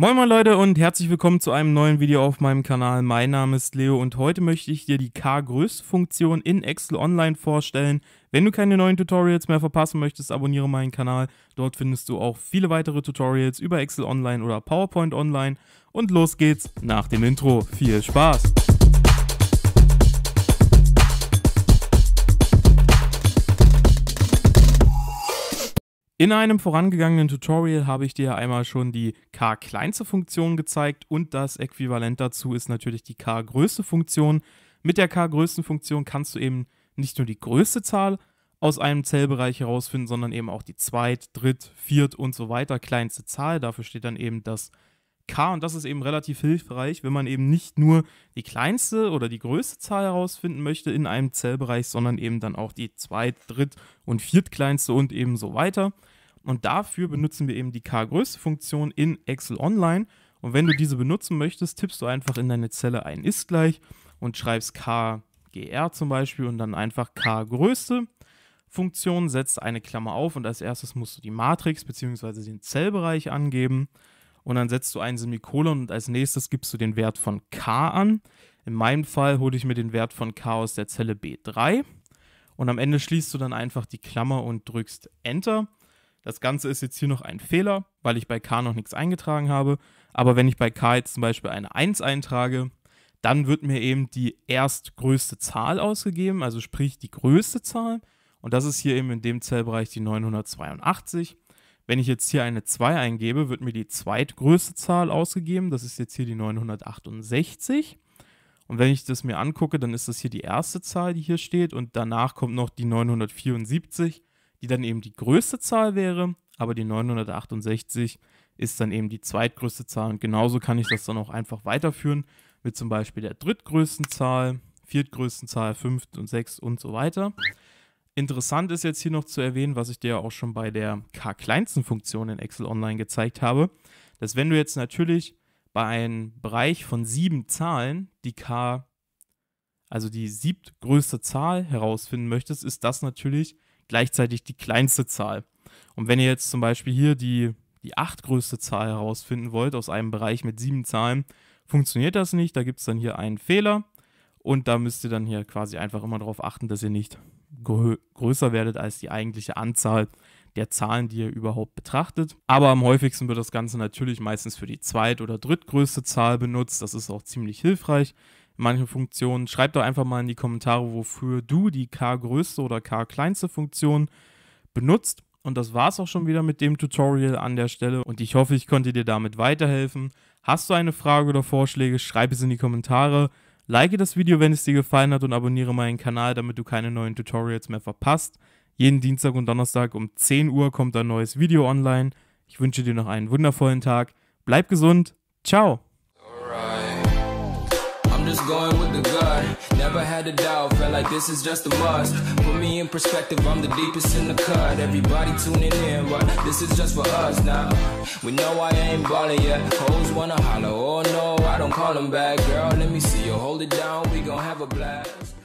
Moin moin Leute und herzlich willkommen zu einem neuen Video auf meinem Kanal. Mein Name ist Leo und heute möchte ich dir die K-Größe-Funktion in Excel Online vorstellen. Wenn du keine neuen Tutorials mehr verpassen möchtest, abonniere meinen Kanal. Dort findest du auch viele weitere Tutorials über Excel Online oder PowerPoint Online. Und los geht's nach dem Intro. Viel Spaß! In einem vorangegangenen Tutorial habe ich dir einmal schon die k-kleinste Funktion gezeigt und das Äquivalent dazu ist natürlich die k-größte Funktion. Mit der k-größten Funktion kannst du eben nicht nur die größte Zahl aus einem Zellbereich herausfinden, sondern eben auch die zweit-, dritt-, viert- und so weiter kleinste Zahl. Dafür steht dann eben das K. Und das ist eben relativ hilfreich, wenn man eben nicht nur die kleinste oder die größte Zahl herausfinden möchte in einem Zellbereich, sondern eben dann auch die zweit-, dritt- und viertkleinste und eben so weiter. Und dafür benutzen wir eben die K-Größe-Funktion in Excel Online. Und wenn du diese benutzen möchtest, tippst du einfach in deine Zelle ein ist gleich und schreibst KGR zum Beispiel und dann einfach K-Größe. Funktion setzt eine Klammer auf und als erstes musst du die Matrix bzw. den Zellbereich angeben und dann setzt du ein Semikolon und als nächstes gibst du den Wert von k an. In meinem Fall hole ich mir den Wert von k aus der Zelle B3 und am Ende schließt du dann einfach die Klammer und drückst Enter. Das Ganze ist jetzt hier noch ein Fehler, weil ich bei k noch nichts eingetragen habe. Aber wenn ich bei k jetzt zum Beispiel eine 1 eintrage, dann wird mir eben die erstgrößte Zahl ausgegeben, also sprich die größte Zahl. Und das ist hier eben in dem Zellbereich die 982. Wenn ich jetzt hier eine 2 eingebe, wird mir die zweitgrößte Zahl ausgegeben. Das ist jetzt hier die 968. Und wenn ich das mir angucke, dann ist das hier die erste Zahl, die hier steht. Und danach kommt noch die 974, die dann eben die größte Zahl wäre. Aber die 968 ist dann eben die zweitgrößte Zahl. Und genauso kann ich das dann auch einfach weiterführen mit zum Beispiel der drittgrößten Zahl, viertgrößten Zahl, fünft und sechs und so weiter. Interessant ist jetzt hier noch zu erwähnen, was ich dir auch schon bei der k-kleinsten Funktion in Excel Online gezeigt habe, dass wenn du jetzt natürlich bei einem Bereich von sieben Zahlen die k, also die siebtgrößte Zahl herausfinden möchtest, ist das natürlich gleichzeitig die kleinste Zahl. Und wenn ihr jetzt zum Beispiel hier die, die achtgrößte Zahl herausfinden wollt aus einem Bereich mit sieben Zahlen, funktioniert das nicht. Da gibt es dann hier einen Fehler und da müsst ihr dann hier quasi einfach immer darauf achten, dass ihr nicht größer werdet als die eigentliche Anzahl der Zahlen, die ihr überhaupt betrachtet. Aber am häufigsten wird das Ganze natürlich meistens für die zweit- oder drittgrößte Zahl benutzt. Das ist auch ziemlich hilfreich Manche Funktionen. Schreib doch einfach mal in die Kommentare, wofür du die k-größte oder k-kleinste Funktion benutzt. Und das war es auch schon wieder mit dem Tutorial an der Stelle. Und ich hoffe, ich konnte dir damit weiterhelfen. Hast du eine Frage oder Vorschläge, schreib es in die Kommentare. Like das Video, wenn es dir gefallen hat und abonniere meinen Kanal, damit du keine neuen Tutorials mehr verpasst. Jeden Dienstag und Donnerstag um 10 Uhr kommt ein neues Video online. Ich wünsche dir noch einen wundervollen Tag. Bleib gesund. Ciao. just going with the gut. Never had a doubt, felt like this is just a must. Put me in perspective, I'm the deepest in the cut. Everybody tuning in, but this is just for us now. We know I ain't ballin' yet. Hoes wanna holler, oh no. call back. Girl, let me see you hold it down. We gon' have a blast.